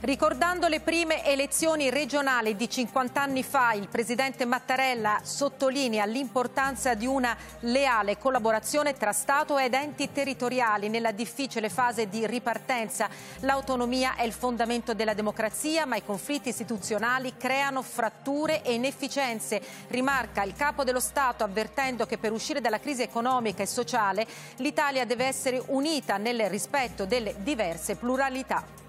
Ricordando le prime elezioni regionali di 50 anni fa, il presidente Mattarella sottolinea l'importanza di una leale collaborazione tra Stato ed enti territoriali nella difficile fase di ripartenza. L'autonomia è il fondamento della democrazia, ma i conflitti istituzionali creano fratture e inefficienze, rimarca il capo dello Stato avvertendo che per uscire dalla crisi economica e sociale l'Italia deve essere unita nel rispetto delle diverse pluralità.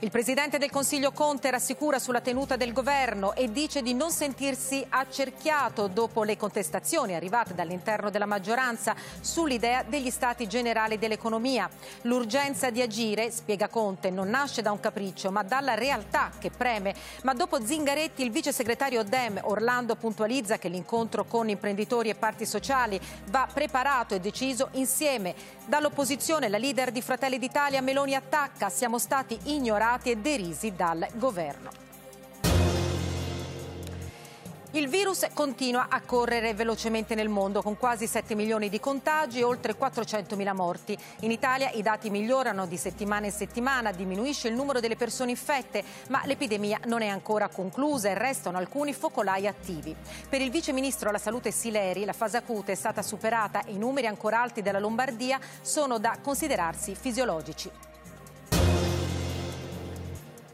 Il presidente del Consiglio Conte rassicura sulla tenuta del governo e dice di non sentirsi accerchiato dopo le contestazioni arrivate dall'interno della maggioranza sull'idea degli stati generali dell'economia. L'urgenza di agire, spiega Conte, non nasce da un capriccio ma dalla realtà che preme. Ma dopo Zingaretti il vice segretario Dem Orlando puntualizza che l'incontro con imprenditori e parti sociali va preparato e deciso insieme. Dall'opposizione la leader di Fratelli d'Italia Meloni attacca, siamo stati ignorati ignorati e derisi dal governo. Il virus continua a correre velocemente nel mondo, con quasi 7 milioni di contagi e oltre 400 mila morti. In Italia i dati migliorano di settimana in settimana, diminuisce il numero delle persone infette, ma l'epidemia non è ancora conclusa e restano alcuni focolai attivi. Per il vice ministro alla salute Sileri, la fase acuta è stata superata e i numeri ancora alti della Lombardia sono da considerarsi fisiologici.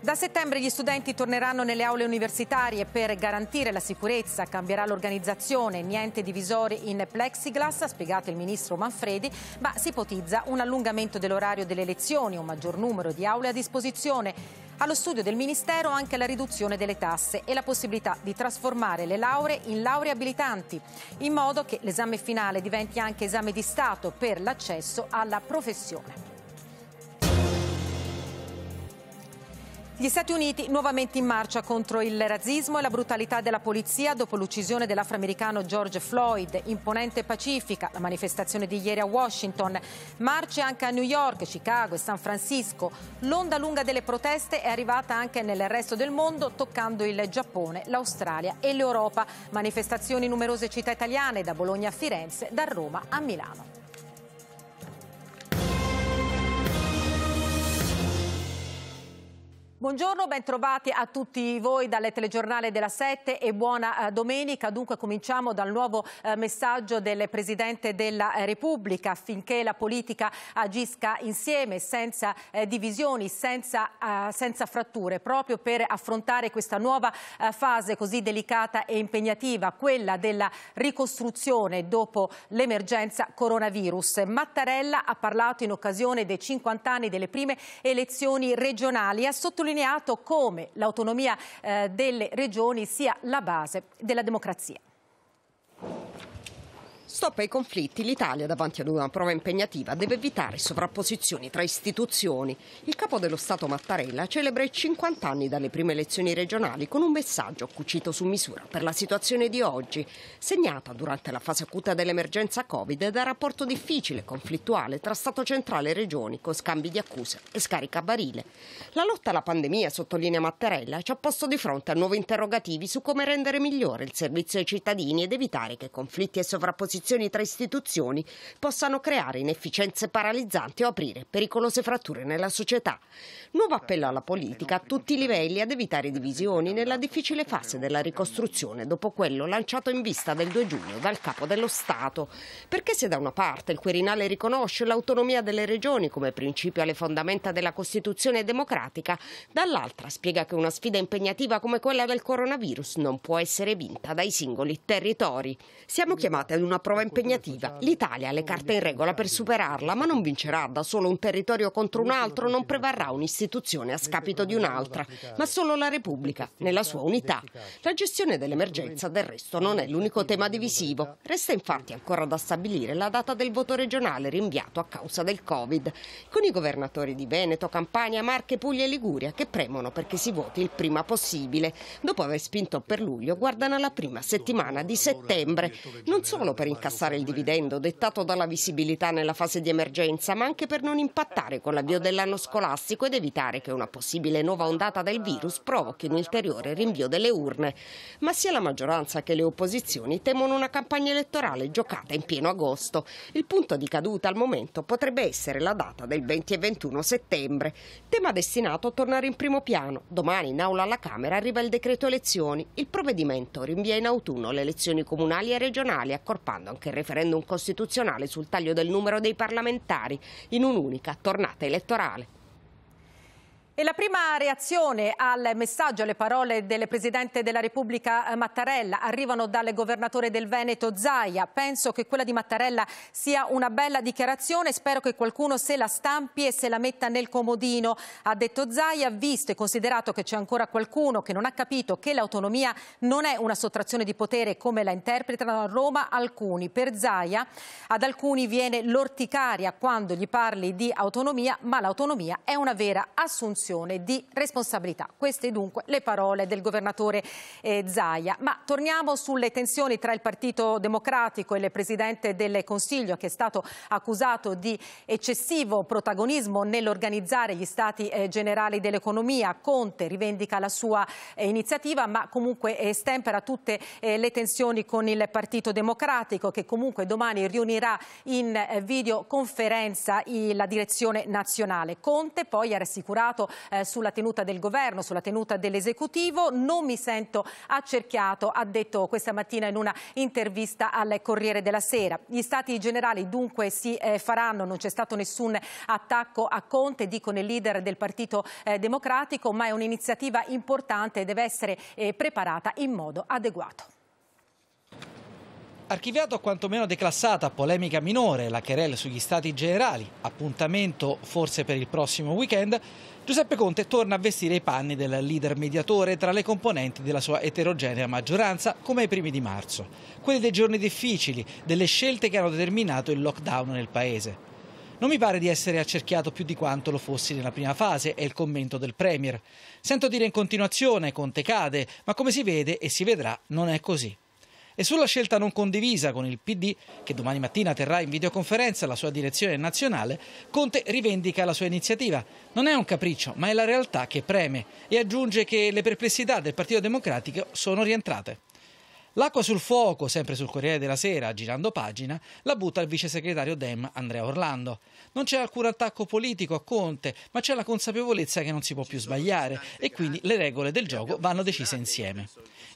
Da settembre gli studenti torneranno nelle aule universitarie per garantire la sicurezza, cambierà l'organizzazione, niente divisori in plexiglass, ha spiegato il ministro Manfredi, ma si ipotizza un allungamento dell'orario delle lezioni, un maggior numero di aule a disposizione. Allo studio del Ministero anche la riduzione delle tasse e la possibilità di trasformare le lauree in lauree abilitanti, in modo che l'esame finale diventi anche esame di Stato per l'accesso alla professione. Gli Stati Uniti nuovamente in marcia contro il razzismo e la brutalità della polizia dopo l'uccisione dell'afroamericano George Floyd, imponente pacifica, la manifestazione di ieri a Washington, marce anche a New York, Chicago e San Francisco. L'onda lunga delle proteste è arrivata anche nel resto del mondo, toccando il Giappone, l'Australia e l'Europa. Manifestazioni in numerose città italiane, da Bologna a Firenze, da Roma a Milano. Buongiorno, bentrovati a tutti voi dalle telegiornale della 7 e buona eh, domenica. Dunque cominciamo dal nuovo eh, messaggio del Presidente della eh, Repubblica affinché la politica agisca insieme, senza divisioni, senza, senza fratture, proprio per affrontare questa nuova fase così delicata e impegnativa, quella della ricostruzione dopo l'emergenza coronavirus. Mattarella ha parlato in occasione dei 50 anni delle prime elezioni regionali. Ha sottolineato sottolineato come l'autonomia eh, delle regioni sia la base della democrazia. Stop ai conflitti. L'Italia, davanti ad una prova impegnativa, deve evitare sovrapposizioni tra istituzioni. Il capo dello Stato Mattarella celebra i 50 anni dalle prime elezioni regionali con un messaggio cucito su misura per la situazione di oggi, segnata durante la fase acuta dell'emergenza Covid dal rapporto difficile e conflittuale tra Stato centrale e regioni con scambi di accuse e scarica barile. La lotta alla pandemia, sottolinea Mattarella, ci ha posto di fronte a nuovi interrogativi su come rendere migliore il servizio ai cittadini ed evitare che conflitti e sovrapposizioni opposizioni tra istituzioni possano creare inefficienze paralizzanti o aprire pericolose fratture nella società. Nuovo appello alla politica a tutti i livelli ad evitare divisioni nella difficile fase della ricostruzione dopo quello lanciato in vista del 2 giugno dal capo dello Stato. Perché se da una parte il Quirinale riconosce l'autonomia delle regioni come principio alle fondamenta della Costituzione democratica, dall'altra spiega che una sfida impegnativa come quella del coronavirus non può essere vinta dai singoli territori. Siamo chiamati ad una prova prova impegnativa. L'Italia ha le carte in regola per superarla, ma non vincerà da solo un territorio contro un altro, non prevarrà un'istituzione a scapito di un'altra, ma solo la Repubblica, nella sua unità. La gestione dell'emergenza, del resto, non è l'unico tema divisivo. Resta infatti ancora da stabilire la data del voto regionale rinviato a causa del Covid, con i governatori di Veneto, Campania, Marche, Puglia e Liguria che premono perché si voti il prima possibile. Dopo aver spinto per luglio, guardano alla prima settimana di settembre, non solo per incastrare cassare il dividendo dettato dalla visibilità nella fase di emergenza, ma anche per non impattare con l'avvio dell'anno scolastico ed evitare che una possibile nuova ondata del virus provochi un ulteriore rinvio delle urne. Ma sia la maggioranza che le opposizioni temono una campagna elettorale giocata in pieno agosto. Il punto di caduta al momento potrebbe essere la data del 20 e 21 settembre, tema destinato a tornare in primo piano. Domani in aula alla Camera arriva il decreto elezioni. Il provvedimento rinvia in autunno le elezioni comunali e regionali, accorpando anche il referendum costituzionale sul taglio del numero dei parlamentari in un'unica tornata elettorale. E la prima reazione al messaggio, alle parole del Presidente della Repubblica eh, Mattarella arrivano dal Governatore del Veneto Zaia. Penso che quella di Mattarella sia una bella dichiarazione, spero che qualcuno se la stampi e se la metta nel comodino. Ha detto Zaia, visto e considerato che c'è ancora qualcuno che non ha capito che l'autonomia non è una sottrazione di potere come la interpretano a Roma alcuni. Per Zaia ad alcuni viene l'orticaria quando gli parli di autonomia, ma l'autonomia è una vera assunzione assunzione di responsabilità. Queste dunque le parole del governatore eh, Zaia. Ma torniamo sulle tensioni tra il Partito Democratico e il Presidente del Consiglio che è stato accusato di eccessivo protagonismo nell'organizzare gli stati eh, generali dell'economia. Conte rivendica la sua eh, iniziativa ma comunque estempera eh, tutte eh, le tensioni con il Partito Democratico che comunque domani riunirà in eh, videoconferenza la direzione nazionale. Conte poi ha rassicurato eh, sulla tenuta del governo, sulla tenuta dell'esecutivo. Non mi sento accerchiato, ha detto questa mattina in una intervista al Corriere della Sera. Gli stati generali dunque si eh, faranno, non c'è stato nessun attacco a Conte, dicono i leader del Partito eh, Democratico, ma è un'iniziativa importante e deve essere eh, preparata in modo adeguato. Archiviato o quantomeno declassata polemica minore, la querela sugli stati generali, appuntamento forse per il prossimo weekend, Giuseppe Conte torna a vestire i panni del leader mediatore tra le componenti della sua eterogenea maggioranza come ai primi di marzo, quelli dei giorni difficili, delle scelte che hanno determinato il lockdown nel paese. Non mi pare di essere accerchiato più di quanto lo fossi nella prima fase, è il commento del Premier. Sento dire in continuazione Conte cade, ma come si vede e si vedrà non è così. E sulla scelta non condivisa con il PD, che domani mattina terrà in videoconferenza la sua direzione nazionale, Conte rivendica la sua iniziativa. Non è un capriccio, ma è la realtà che preme e aggiunge che le perplessità del Partito Democratico sono rientrate. L'acqua sul fuoco, sempre sul Corriere della Sera, girando pagina, la butta il vice segretario Dem Andrea Orlando. Non c'è alcun attacco politico a Conte, ma c'è la consapevolezza che non si può più sbagliare e quindi le regole del gioco vanno decise insieme.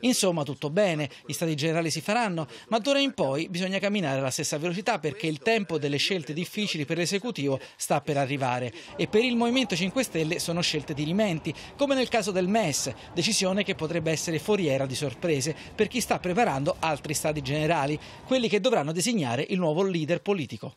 Insomma, tutto bene, gli stati generali si faranno, ma d'ora in poi bisogna camminare alla stessa velocità perché il tempo delle scelte difficili per l'esecutivo sta per arrivare e per il Movimento 5 Stelle sono scelte dirimenti, come nel caso del MES, decisione che potrebbe essere foriera di sorprese per chi sta per preparando altri stati generali, quelli che dovranno designare il nuovo leader politico.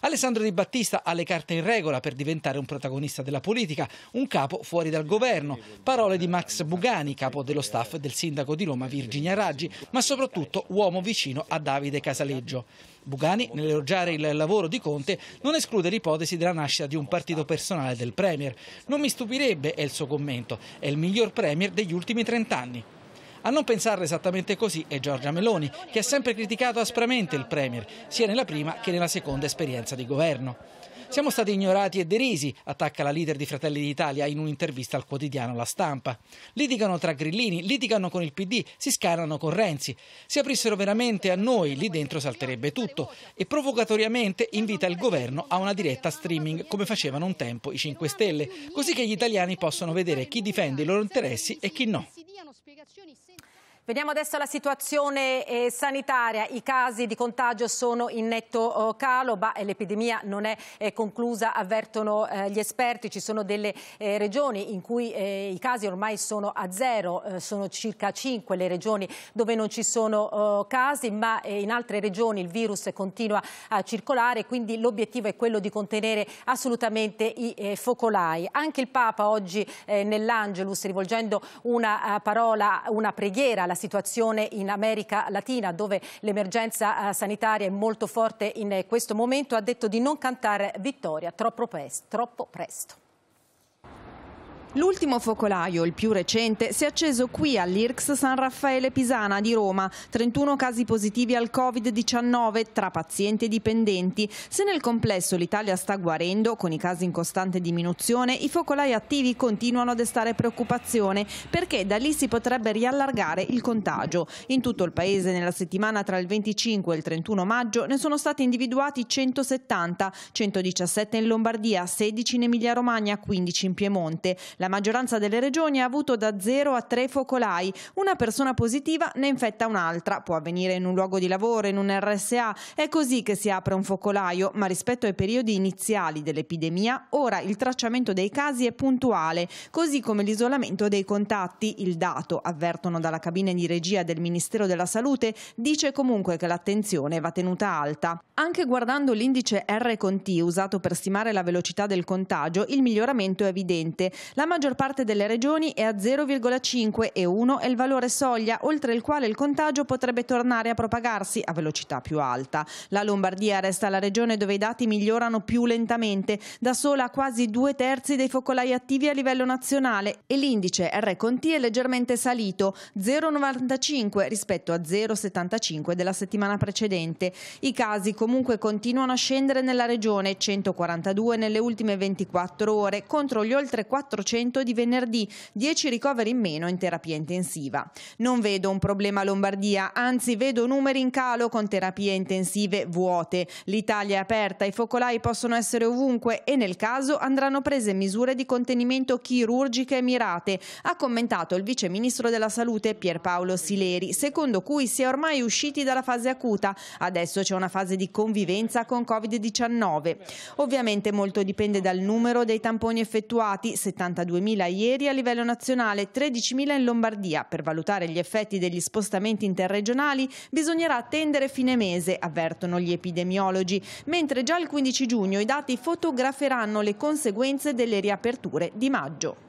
Alessandro Di Battista ha le carte in regola per diventare un protagonista della politica, un capo fuori dal governo. Parole di Max Bugani, capo dello staff del sindaco di Roma Virginia Raggi, ma soprattutto uomo vicino a Davide Casaleggio. Bugani, nell'elogiare il lavoro di Conte, non esclude l'ipotesi della nascita di un partito personale del Premier. Non mi stupirebbe, è il suo commento, è il miglior Premier degli ultimi trent'anni. A non pensarla esattamente così è Giorgia Meloni, che ha sempre criticato aspramente il Premier, sia nella prima che nella seconda esperienza di governo. Siamo stati ignorati e derisi, attacca la leader di Fratelli d'Italia in un'intervista al quotidiano La Stampa. Litigano tra grillini, litigano con il PD, si scarano con Renzi. Se aprissero veramente a noi, lì dentro salterebbe tutto. E provocatoriamente invita il governo a una diretta streaming, come facevano un tempo i 5 Stelle, così che gli italiani possano vedere chi difende i loro interessi e chi no. Veniamo adesso alla situazione eh, sanitaria. I casi di contagio sono in netto eh, calo, ma eh, l'epidemia non è eh, conclusa, avvertono eh, gli esperti. Ci sono delle eh, regioni in cui i casi ormai sono a zero, sono circa cinque le regioni dove non ci sono oh, casi, ma in altre regioni il virus continua a circolare, quindi l'obiettivo è quello di contenere assolutamente i focolai. Anche il Papa oggi nell'Angelus, rivolgendo una parola, una preghiera alla la situazione in America Latina dove l'emergenza eh, sanitaria è molto forte in questo momento, ha detto di non cantare vittoria Troppo presto. L'ultimo focolaio, il più recente, si è acceso qui all'IRCS San Raffaele Pisana di Roma. 31 casi positivi al Covid-19 tra pazienti e dipendenti. Se nel complesso l'Italia sta guarendo, con i casi in costante diminuzione, i focolai attivi continuano a destare preoccupazione perché da lì si potrebbe riallargare il contagio. In tutto il paese nella settimana tra il 25 e il 31 maggio ne sono stati individuati 170, 117 in Lombardia, 16 in Emilia Romagna, 15 in Piemonte. La la maggioranza delle regioni ha avuto da 0 a 3 focolai. Una persona positiva ne infetta un'altra. Può avvenire in un luogo di lavoro, in un RSA. È così che si apre un focolaio, ma rispetto ai periodi iniziali dell'epidemia, ora il tracciamento dei casi è puntuale, così come l'isolamento dei contatti. Il dato, avvertono dalla cabina di regia del Ministero della Salute, dice comunque che l'attenzione va tenuta alta. Anche guardando l'indice R con T usato per stimare la velocità del contagio, il miglioramento è evidente. La maggior parte delle regioni è a 0,5 e 1 è il valore soglia oltre il quale il contagio potrebbe tornare a propagarsi a velocità più alta. La Lombardia resta la regione dove i dati migliorano più lentamente, da sola quasi due terzi dei focolai attivi a livello nazionale e l'indice R Conti è leggermente salito, 0,95 rispetto a 0,75 della settimana precedente. I casi comunque continuano a scendere nella regione, 142 nelle ultime 24 ore contro gli oltre 400 100 di venerdì, 10 ricoveri in meno in terapia intensiva. Non vedo un problema a Lombardia, anzi vedo numeri in calo con terapie intensive vuote. L'Italia è aperta, i focolai possono essere ovunque e nel caso andranno prese misure di contenimento chirurgiche mirate, ha commentato il vice ministro della salute Pierpaolo Sileri, secondo cui si è ormai usciti dalla fase acuta, adesso c'è una fase di convivenza con Covid-19. Ovviamente molto dipende dal numero dei tamponi effettuati, 72 42.000 ieri a livello nazionale, 13.000 in Lombardia. Per valutare gli effetti degli spostamenti interregionali bisognerà attendere fine mese, avvertono gli epidemiologi, mentre già il 15 giugno i dati fotograferanno le conseguenze delle riaperture di maggio.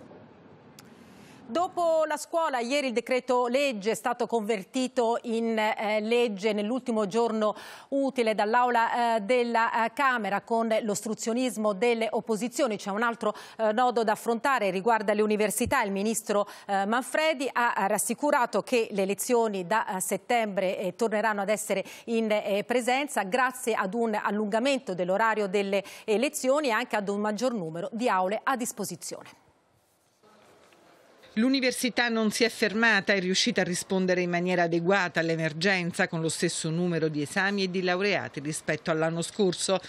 Dopo la scuola, ieri il decreto legge è stato convertito in eh, legge nell'ultimo giorno utile dall'Aula eh, della eh, Camera con l'ostruzionismo delle opposizioni. C'è un altro eh, nodo da affrontare, riguardo le università. Il ministro eh, Manfredi ha rassicurato che le elezioni da eh, settembre torneranno ad essere in presenza grazie ad un allungamento dell'orario delle elezioni e anche ad un maggior numero di aule a disposizione. L'università non si è fermata, è riuscita a rispondere in maniera adeguata all'emergenza con lo stesso numero di esami e di laureati rispetto all'anno scorso.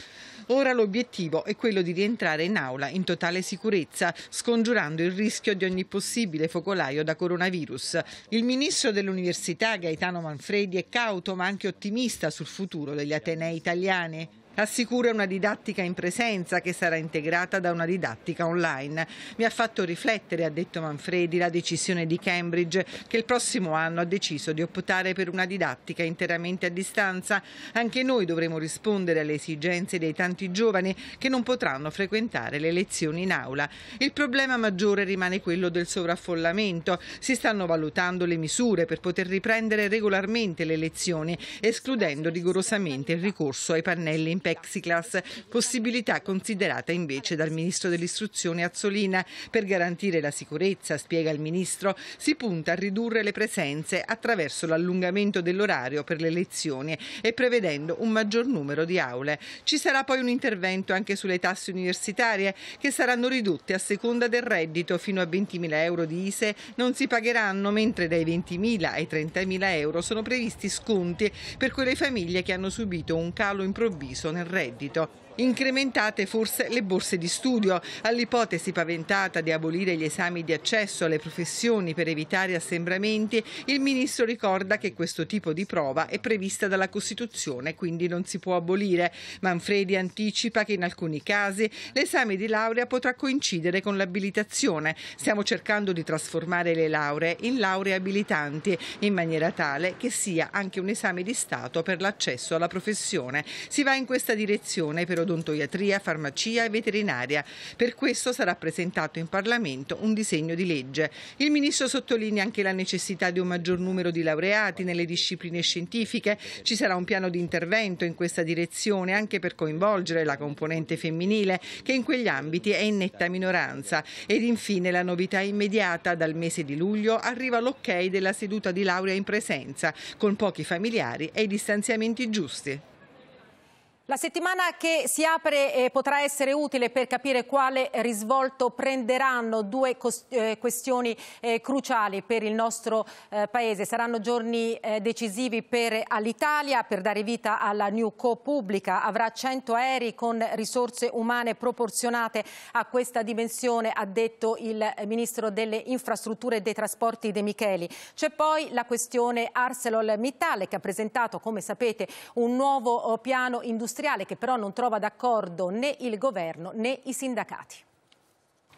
Ora l'obiettivo è quello di rientrare in aula in totale sicurezza, scongiurando il rischio di ogni possibile focolaio da coronavirus. Il ministro dell'Università Gaetano Manfredi è cauto ma anche ottimista sul futuro degli Atenei italiani. Assicura una didattica in presenza che sarà integrata da una didattica online. Mi ha fatto riflettere, ha detto Manfredi, la decisione di Cambridge che il prossimo anno ha deciso di optare per una didattica interamente a distanza. Anche noi dovremo rispondere alle esigenze dei tanti giovani che non potranno frequentare le lezioni in aula. Il problema maggiore rimane quello del sovraffollamento. Si stanno valutando le misure per poter riprendere regolarmente le lezioni, escludendo rigorosamente il ricorso ai pannelli in plexiglass, possibilità considerata invece dal ministro dell'istruzione Azzolina. Per garantire la sicurezza, spiega il ministro, si punta a ridurre le presenze attraverso l'allungamento dell'orario per le lezioni e prevedendo un maggior numero di aule. Ci sarà poi un intervento anche sulle tasse universitarie che saranno ridotte a seconda del reddito fino a 20.000 euro di ISE non si pagheranno mentre dai 20.000 ai 30.000 euro sono previsti sconti per quelle famiglie che hanno subito un calo improvviso persone in reddito incrementate forse le borse di studio. All'ipotesi paventata di abolire gli esami di accesso alle professioni per evitare assembramenti, il Ministro ricorda che questo tipo di prova è prevista dalla Costituzione, quindi non si può abolire. Manfredi anticipa che in alcuni casi l'esame di laurea potrà coincidere con l'abilitazione. Stiamo cercando di trasformare le lauree in lauree abilitanti, in maniera tale che sia anche un esame di Stato per l'accesso alla professione. Si va in questa direzione però odontoiatria, farmacia e veterinaria. Per questo sarà presentato in Parlamento un disegno di legge. Il Ministro sottolinea anche la necessità di un maggior numero di laureati nelle discipline scientifiche. Ci sarà un piano di intervento in questa direzione anche per coinvolgere la componente femminile che in quegli ambiti è in netta minoranza. Ed infine la novità immediata, dal mese di luglio arriva l'ok della seduta di laurea in presenza, con pochi familiari e i distanziamenti giusti. La settimana che si apre eh, potrà essere utile per capire quale risvolto prenderanno due eh, questioni eh, cruciali per il nostro Paese. Saranno giorni decisivi per l'Italia per dare vita alla New Co pubblica. Avrà 100 aerei con risorse umane proporzionate a questa dimensione, ha detto il Ministro delle Infrastrutture e dei Trasporti De Micheli. C'è poi la questione ArcelorMittal che ha presentato, come sapete, un nuovo oh, piano industriale industriale che però non trova d'accordo né il governo né i sindacati.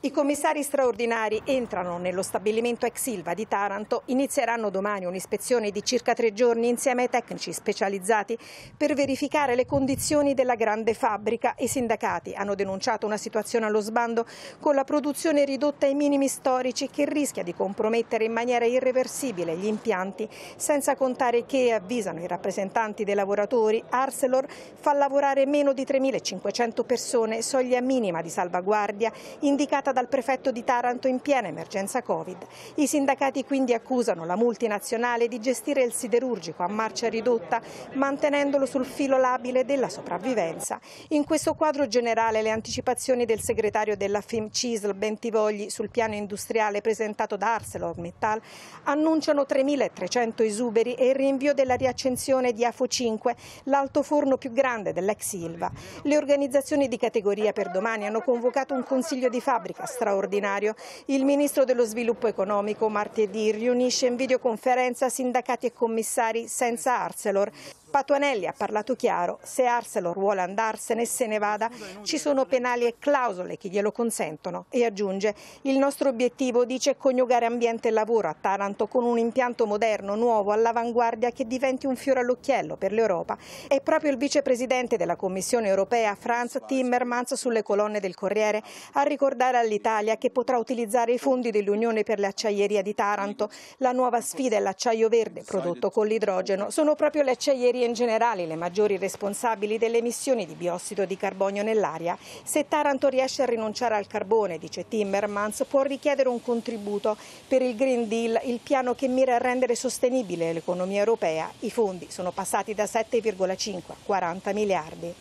I commissari straordinari entrano nello stabilimento ex Silva di Taranto, inizieranno domani un'ispezione di circa tre giorni insieme ai tecnici specializzati per verificare le condizioni della grande fabbrica. I sindacati hanno denunciato una situazione allo sbando con la produzione ridotta ai minimi storici che rischia di compromettere in maniera irreversibile gli impianti, senza contare che, avvisano i rappresentanti dei lavoratori, Arcelor fa lavorare meno di 3.500 persone, soglia minima di salvaguardia indicata dichiarata dal prefetto di Taranto in piena emergenza Covid. I sindacati quindi accusano la multinazionale di gestire il siderurgico a marcia ridotta, mantenendolo sul filo labile della sopravvivenza. In questo quadro generale le anticipazioni del segretario della FIM CISL Bentivogli sul piano industriale presentato da ArcelorMittal annunciano 3.300 esuberi e il rinvio della riaccensione di AFO 5, l'alto forno più grande dell'ex Silva. Le organizzazioni di categoria per domani hanno convocato un consiglio di fabbrica Banca straordinario. Il ministro dello sviluppo economico martedì riunisce in videoconferenza sindacati e commissari senza Arcelor. Patuanelli ha parlato chiaro, se Arcelor vuole andarsene e se ne vada, ci sono penali e clausole che glielo consentono e aggiunge il nostro obiettivo dice coniugare ambiente e lavoro a Taranto con un impianto moderno, nuovo, all'avanguardia che diventi un fiore all'occhiello per l'Europa È proprio il vicepresidente della Commissione europea Franz Timmermans sulle colonne del Corriere a ricordare alle all'Italia che potrà utilizzare i fondi dell'Unione per l'acciaieria di Taranto. La nuova sfida è l'acciaio verde prodotto con l'idrogeno. Sono proprio le acciaierie in generale le maggiori responsabili delle emissioni di biossido di carbonio nell'aria. Se Taranto riesce a rinunciare al carbone, dice Timmermans, può richiedere un contributo per il Green Deal, il piano che mira a rendere sostenibile l'economia europea. I fondi sono passati da 7,5 a 40 miliardi.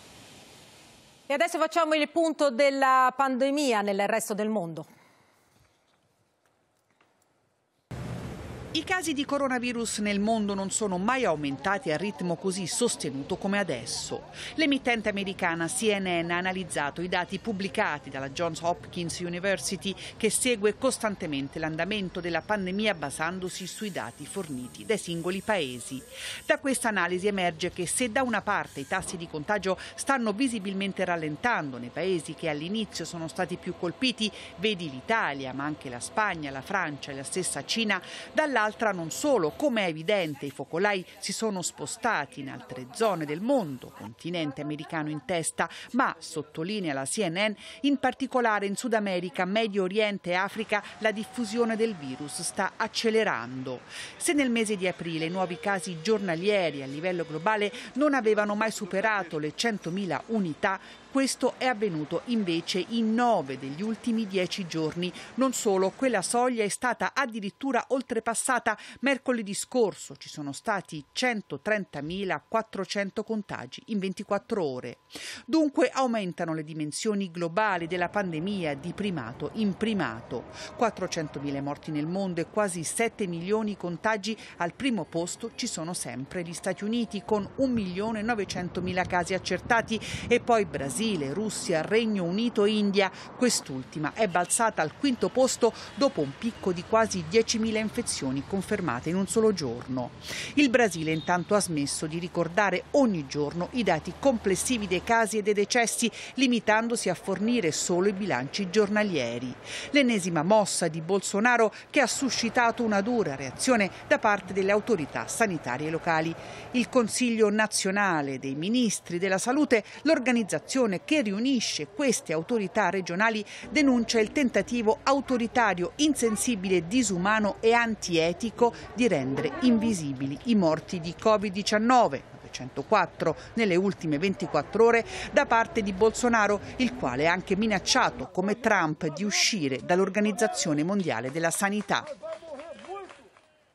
E adesso facciamo il punto della pandemia nel resto del mondo. I casi di coronavirus nel mondo non sono mai aumentati a ritmo così sostenuto come adesso. L'emittente americana CNN ha analizzato i dati pubblicati dalla Johns Hopkins University che segue costantemente l'andamento della pandemia basandosi sui dati forniti dai singoli paesi. Da questa analisi emerge che se da una parte i tassi di contagio stanno visibilmente rallentando nei paesi che all'inizio sono stati più colpiti, vedi l'Italia ma anche la Spagna, la Francia e la stessa Cina, dall'altra dall'altra non solo, come è evidente i focolai si sono spostati in altre zone del mondo, continente americano in testa, ma, sottolinea la CNN, in particolare in Sud America, Medio Oriente e Africa la diffusione del virus sta accelerando. Se nel mese di aprile i nuovi casi giornalieri a livello globale non avevano mai superato le 100.000 unità, questo è avvenuto invece in nove degli ultimi dieci giorni. Non solo, quella soglia è stata addirittura oltrepassata. Mercoledì scorso ci sono stati 130.400 contagi in 24 ore. Dunque aumentano le dimensioni globali della pandemia di primato in primato. 400.000 morti nel mondo e quasi 7 milioni contagi. Al primo posto ci sono sempre gli Stati Uniti con 1.900.000 casi accertati e poi Brasile. Brasile, Russia, Regno Unito e India. Quest'ultima è balzata al quinto posto dopo un picco di quasi 10.000 infezioni confermate in un solo giorno. Il Brasile intanto ha smesso di ricordare ogni giorno i dati complessivi dei casi e dei decessi, limitandosi a fornire solo i bilanci giornalieri. L'ennesima mossa di Bolsonaro che ha suscitato una dura reazione da parte delle autorità sanitarie locali. Il Consiglio nazionale dei ministri della salute, l'organizzazione commissione che riunisce queste autorità regionali denuncia il tentativo autoritario, insensibile, disumano e antietico di rendere invisibili i morti di Covid-19. 104 nelle ultime 24 ore da parte di Bolsonaro, il quale ha anche minacciato, come Trump, di uscire dall'Organizzazione Mondiale della Sanità.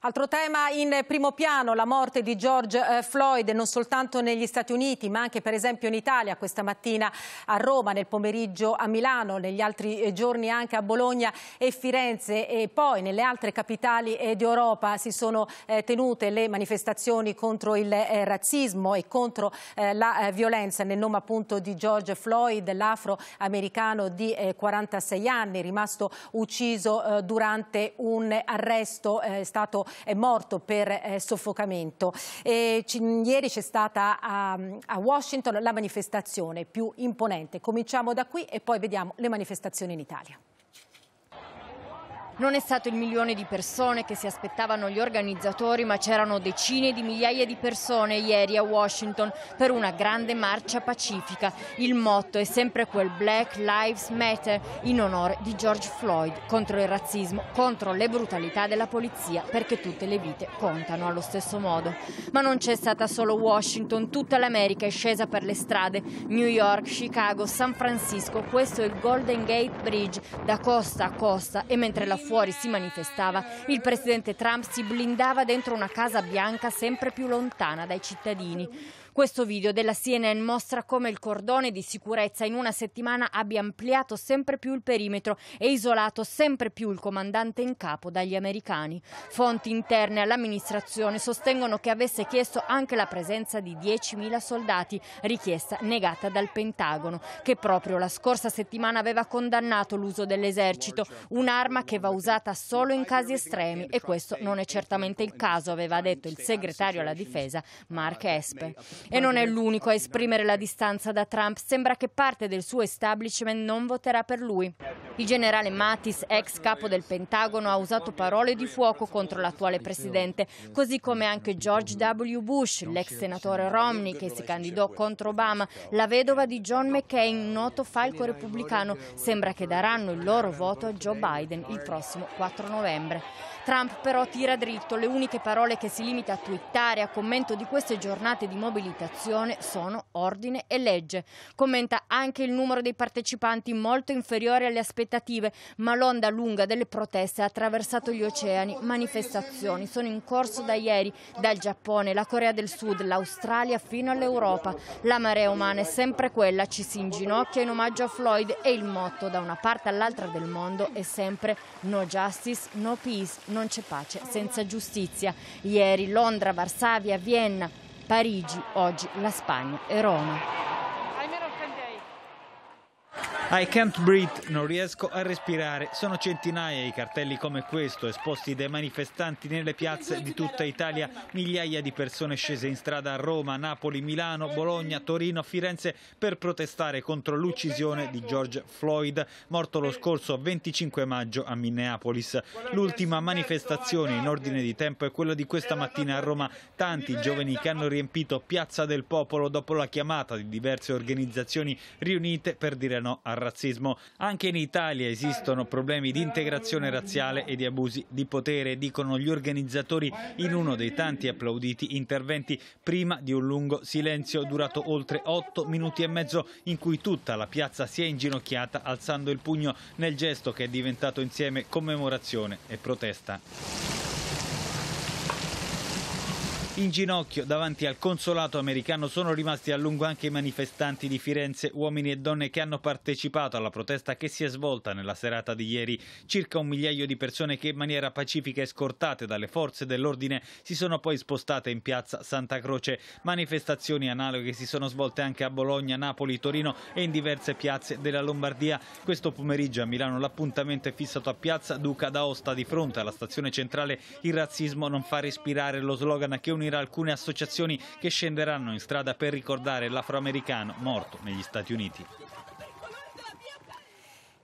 Altro tema in primo piano, la morte di George eh, Floyd non soltanto negli Stati Uniti ma anche per esempio in Italia, questa mattina a Roma, nel pomeriggio a Milano, negli altri eh, giorni anche a Bologna e Firenze e poi nelle altre capitali eh, d'Europa si sono tenute le manifestazioni contro il razzismo e contro la violenza nel nome appunto di George Floyd, l'afroamericano di 46 anni rimasto ucciso durante un arresto, è stato è morto per eh, soffocamento. E, ieri c'è stata a, ehm, a Washington la manifestazione più imponente. Cominciamo da qui e poi vediamo le manifestazioni in Italia. Non è stato il milione di persone che si aspettavano gli organizzatori, ma c'erano decine di migliaia di persone ieri a Washington per una grande marcia pacifica. Il motto è sempre quel Black Lives Matter in onore di George Floyd, contro il razzismo, contro le brutalità della polizia, perché tutte le vite contano allo stesso modo. Ma non c'è stata solo Washington, tutta l'America è scesa per le strade, New York, Chicago, San Francisco, questo è il Golden Gate Bridge da costa a costa e mentre la fuori si manifestava, il presidente Trump si blindava dentro una Casa Bianca sempre più lontana dai cittadini. Questo video della CNN mostra come il cordone di sicurezza in una settimana abbia ampliato sempre più il perimetro e isolato sempre più il comandante in capo dagli americani. Fonti interne all'amministrazione sostengono che avesse chiesto anche la presenza di 10.000 soldati, richiesta negata dal Pentagono, che proprio la scorsa settimana aveva condannato l'uso dell'esercito, un'arma che va usata solo in casi estremi e questo non è certamente il caso, aveva detto il segretario alla difesa Mark Esper. E non è l'unico a esprimere la distanza da Trump. Sembra che parte del suo establishment non voterà per lui. Il generale Mattis, ex capo del Pentagono, ha usato parole di fuoco contro l'attuale presidente, così come anche George W. Bush, l'ex senatore Romney che si candidò contro Obama, la vedova di John McCain, noto falco repubblicano, sembra che daranno il loro voto a Joe Biden il prossimo 4 novembre. Trump però tira dritto, le uniche parole che si limita a twittare a commento di queste giornate di mobilitazione sono ordine e legge. Commenta anche il numero dei partecipanti molto inferiore alle aspettative, ma l'onda lunga delle proteste ha attraversato gli oceani. Manifestazioni sono in corso da ieri dal Giappone, la Corea del Sud, l'Australia fino all'Europa. La marea umana è sempre quella, ci si inginocchia in omaggio a Floyd e il motto da una parte all'altra del mondo è sempre no justice, no peace non c'è pace senza giustizia. Ieri Londra, Varsavia, Vienna, Parigi, oggi la Spagna e Roma. I can't breathe, non riesco a respirare. Sono centinaia i cartelli come questo esposti dai manifestanti nelle piazze di tutta Italia, migliaia di persone scese in strada a Roma, Napoli, Milano, Bologna, Torino, Firenze per protestare contro l'uccisione di George Floyd, morto lo scorso 25 maggio a Minneapolis. L'ultima manifestazione in ordine di tempo è quella di questa mattina a Roma, tanti giovani che hanno riempito Piazza del Popolo dopo la chiamata di diverse organizzazioni riunite per dire no a al razzismo. Anche in Italia esistono problemi di integrazione razziale e di abusi di potere, dicono gli organizzatori in uno dei tanti applauditi interventi prima di un lungo silenzio durato oltre otto minuti e mezzo in cui tutta la piazza si è inginocchiata alzando il pugno nel gesto che è diventato insieme commemorazione e protesta. In ginocchio davanti al consolato americano sono rimasti a lungo anche i manifestanti di Firenze, uomini e donne che hanno partecipato alla protesta che si è svolta nella serata di ieri. Circa un migliaio di persone che in maniera pacifica e scortate dalle forze dell'ordine si sono poi spostate in piazza Santa Croce. Manifestazioni analoghe si sono svolte anche a Bologna, Napoli, Torino e in diverse piazze della Lombardia. Questo pomeriggio a Milano l'appuntamento è fissato a piazza Duca d'Aosta di fronte alla stazione centrale. Il razzismo non fa respirare lo slogan che unisce riunirà alcune associazioni che scenderanno in strada per ricordare l'afroamericano morto negli Stati Uniti.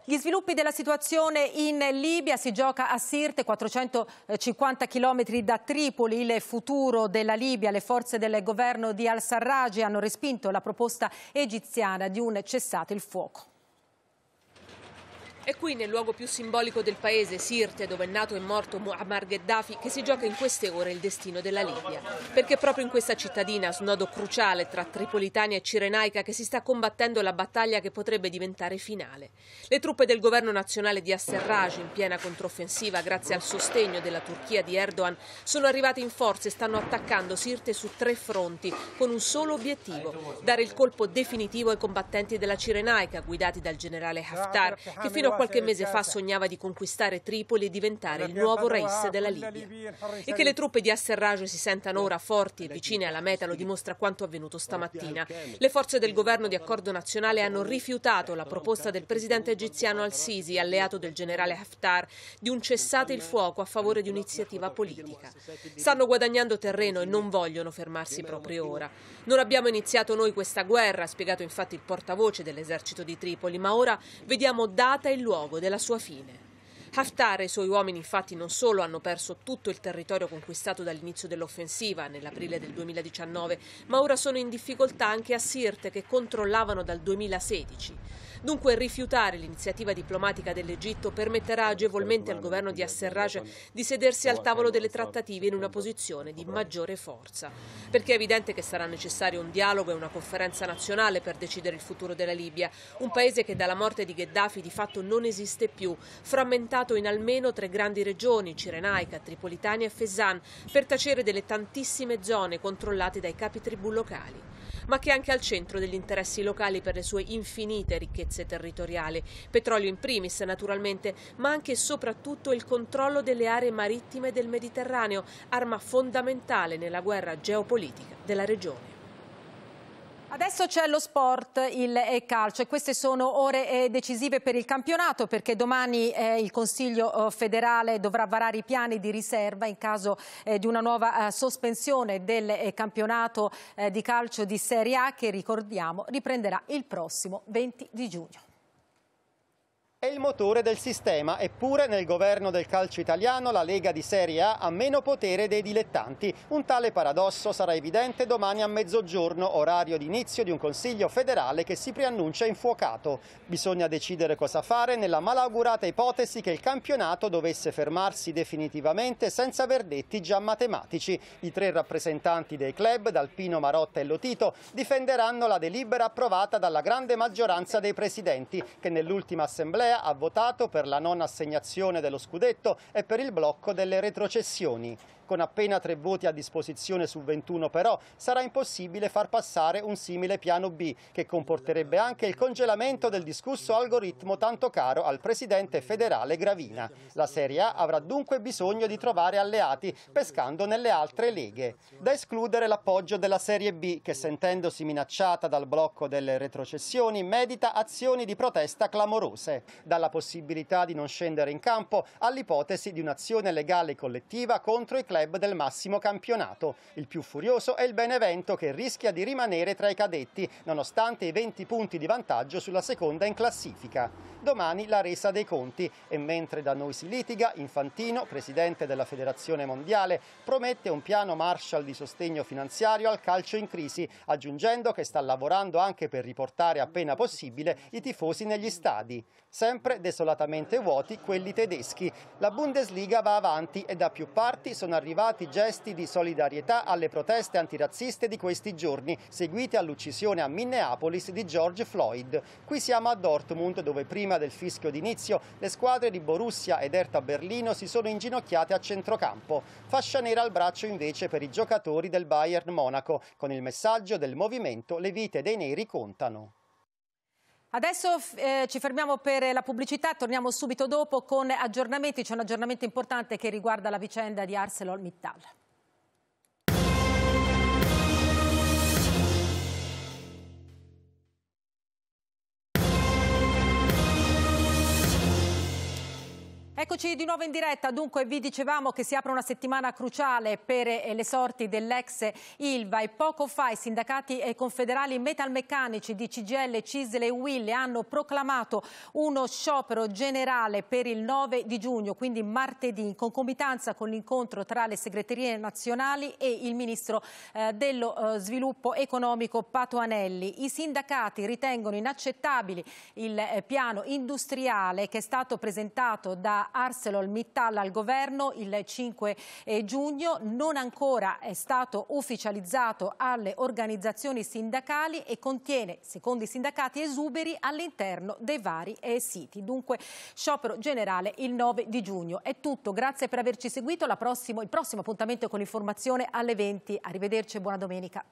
Gli sviluppi della situazione in Libia si gioca a Sirte, 450 chilometri da Tripoli, il futuro della Libia. Le forze del governo di al-Sarraj hanno respinto la proposta egiziana di un cessate il fuoco. È qui, nel luogo più simbolico del paese, Sirte, dove è nato e morto Muammar Gheddafi, che si gioca in queste ore il destino della Libia. Perché proprio in questa cittadina, snodo cruciale tra Tripolitania e Cirenaica, che si sta combattendo la battaglia che potrebbe diventare finale. Le truppe del governo nazionale di Asserraj, in piena controffensiva grazie al sostegno della Turchia di Erdogan, sono arrivate in forza e stanno attaccando Sirte su tre fronti, con un solo obiettivo, dare il colpo definitivo ai combattenti della Cirenaica, guidati dal generale Haftar, che fino fino qualche mese fa sognava di conquistare Tripoli e diventare il nuovo reis della Libia. E che le truppe di Asserraj si sentano ora forti e vicine alla meta lo dimostra quanto avvenuto stamattina. Le forze del governo di accordo nazionale hanno rifiutato la proposta del presidente egiziano al-Sisi, alleato del generale Haftar, di un cessate il fuoco a favore di un'iniziativa politica. Stanno guadagnando terreno e non vogliono fermarsi proprio ora. Non abbiamo iniziato noi questa guerra, ha spiegato infatti il portavoce dell'esercito di Tripoli, ma ora vediamo data e il luogo della sua fine. Haftar e i suoi uomini infatti non solo hanno perso tutto il territorio conquistato dall'inizio dell'offensiva nell'aprile del 2019, ma ora sono in difficoltà anche a Sirte che controllavano dal 2016. Dunque rifiutare l'iniziativa diplomatica dell'Egitto permetterà agevolmente al governo di Asserraj di sedersi al tavolo delle trattative in una posizione di maggiore forza. Perché è evidente che sarà necessario un dialogo e una conferenza nazionale per decidere il futuro della Libia, un paese che dalla morte di Gheddafi di fatto non esiste più, frammentato in almeno tre grandi regioni, Cirenaica, Tripolitania e Fezzan, per tacere delle tantissime zone controllate dai capi tribù locali ma che è anche al centro degli interessi locali per le sue infinite ricchezze territoriali. Petrolio in primis, naturalmente, ma anche e soprattutto il controllo delle aree marittime del Mediterraneo, arma fondamentale nella guerra geopolitica della regione. Adesso c'è lo sport, il eh, calcio e queste sono ore eh, decisive per il campionato perché domani eh, il Consiglio oh, federale dovrà varare i piani di riserva in caso di una nuova sospensione del campionato di calcio di Serie A che ricordiamo riprenderà il prossimo 20 di giugno è il motore del sistema, eppure nel governo del calcio italiano la Lega di Serie A ha meno potere dei dilettanti. Un tale paradosso sarà evidente domani a mezzogiorno, orario d'inizio di un Consiglio federale che si preannuncia infuocato. Bisogna decidere cosa fare nella malaugurata ipotesi che il campionato dovesse fermarsi definitivamente senza verdetti già matematici. I tre rappresentanti dei club, Dalpino, Marotta e Lotito, difenderanno la delibera approvata dalla grande maggioranza dei presidenti, che nell'ultima assemblea Assemblea ha votato per la non assegnazione dello scudetto e per il blocco delle retrocessioni con appena tre voti a disposizione su 21 però sarà impossibile far passare un simile piano B che comporterebbe anche il congelamento del discusso algoritmo tanto caro al presidente federale Gravina. La Serie A avrà dunque bisogno di trovare alleati pescando nelle altre leghe. Da escludere l'appoggio della Serie B che sentendosi minacciata dal blocco delle retrocessioni medita azioni di protesta clamorose, dalla possibilità di non scendere in campo all'ipotesi di un'azione legale collettiva contro i club club del massimo campionato. Il più furioso è il Benevento che rischia di rimanere tra i cadetti nonostante i 20 punti di vantaggio sulla seconda in classifica. Domani la resa dei conti e mentre da noi si litiga, Infantino, presidente della Federazione Mondiale, promette un piano Marshall di sostegno finanziario al calcio in crisi, aggiungendo che sta lavorando anche per riportare appena possibile i tifosi negli stadi. Sempre desolatamente vuoti quelli tedeschi. La Bundesliga va avanti e da più parti sono arrivati arrivati gesti di solidarietà alle proteste antirazziste di questi giorni, seguite all'uccisione a Minneapolis di George Floyd. Qui siamo a Dortmund, dove prima del fischio d'inizio le squadre di Borussia ed Erta Berlino si sono inginocchiate a centrocampo. Fascia nera al braccio invece per i giocatori del Bayern Monaco, con il messaggio del movimento Le vite dei neri contano. Adesso eh, ci fermiamo per la pubblicità, torniamo subito dopo con aggiornamenti, c'è un aggiornamento importante che riguarda la vicenda di ArcelorMittal. Eccoci di nuovo in diretta, dunque vi dicevamo che si apre una settimana cruciale per eh, le sorti dell'ex Ilva e poco fa i sindacati e confederali metalmeccanici di CGL, Cisle e Wille hanno proclamato uno sciopero generale per il 9 di giugno, quindi martedì, in concomitanza con l'incontro tra le segreterie nazionali e il ministro eh, dello eh, sviluppo economico Patuanelli. I sindacati ritengono inaccettabili il piano industriale che è stato presentato da ArcelorMittal al governo il 5 eh, giugno. Non ancora è stato ufficializzato alle organizzazioni sindacali e contiene, secondo i sindacati, esuberi all'interno dei vari eh, siti. Dunque sciopero generale il 9 di giugno. È tutto, grazie per averci seguito. Prossimo, il prossimo appuntamento con l'informazione alle 20. Arrivederci e buona domenica.